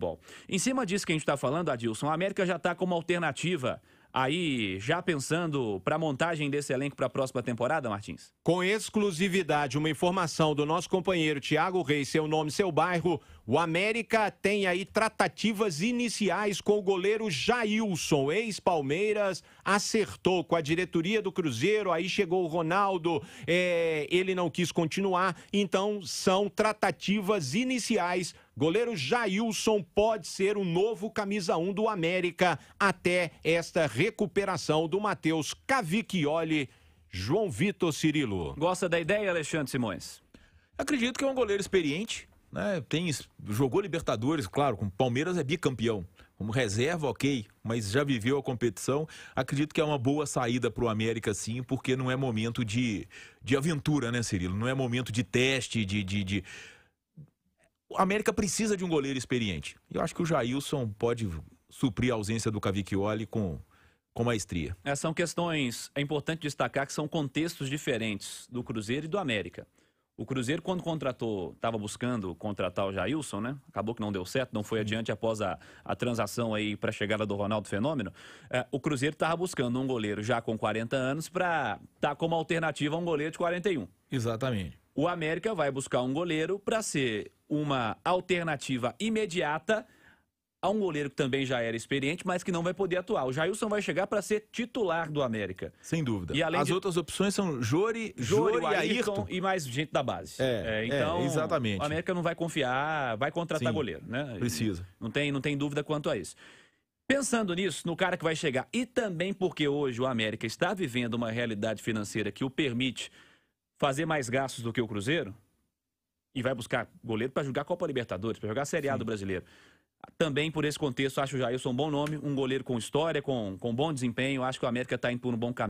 Bom, em cima disso que a gente está falando, Adilson, a América já está como alternativa aí já pensando para a montagem desse elenco para a próxima temporada, Martins? Com exclusividade, uma informação do nosso companheiro Tiago Reis, seu nome, seu bairro. O América tem aí tratativas iniciais com o goleiro Jailson, ex-Palmeiras, acertou com a diretoria do Cruzeiro, aí chegou o Ronaldo, é, ele não quis continuar, então são tratativas iniciais Goleiro Jailson pode ser o novo camisa 1 do América até esta recuperação do Matheus Cavicchioli. João Vitor Cirilo. Gosta da ideia, Alexandre Simões? Acredito que é um goleiro experiente, né? Tem, jogou Libertadores, claro, com Palmeiras é bicampeão como reserva, ok, mas já viveu a competição. Acredito que é uma boa saída para o América, sim, porque não é momento de, de aventura, né, Cirilo? Não é momento de teste, de, de, de o América precisa de um goleiro experiente. Eu acho que o Jailson pode suprir a ausência do Cavicchioli com, com maestria. É, são questões, é importante destacar que são contextos diferentes do Cruzeiro e do América. O Cruzeiro, quando contratou, estava buscando contratar o Jailson, né? Acabou que não deu certo, não foi adiante após a, a transação aí para a chegada do Ronaldo Fenômeno. É, o Cruzeiro estava buscando um goleiro já com 40 anos para estar tá como alternativa a um goleiro de 41. Exatamente. O América vai buscar um goleiro para ser uma alternativa imediata a um goleiro que também já era experiente, mas que não vai poder atuar. O Jailson vai chegar para ser titular do América. Sem dúvida. E além As de... outras opções são Jori, Jori, Jori Ayrton, Ayrton e mais gente da base. É, é, é então, é, exatamente. O América não vai confiar, vai contratar Sim, goleiro, né? Precisa. Não tem, não tem dúvida quanto a isso. Pensando nisso, no cara que vai chegar, e também porque hoje o América está vivendo uma realidade financeira que o permite fazer mais gastos do que o Cruzeiro, e vai buscar goleiro para jogar Copa Libertadores, para jogar a Série A Sim. do Brasileiro. Também por esse contexto, acho o Jailson um bom nome, um goleiro com história, com, com bom desempenho. Acho que o América está indo por um bom caminho.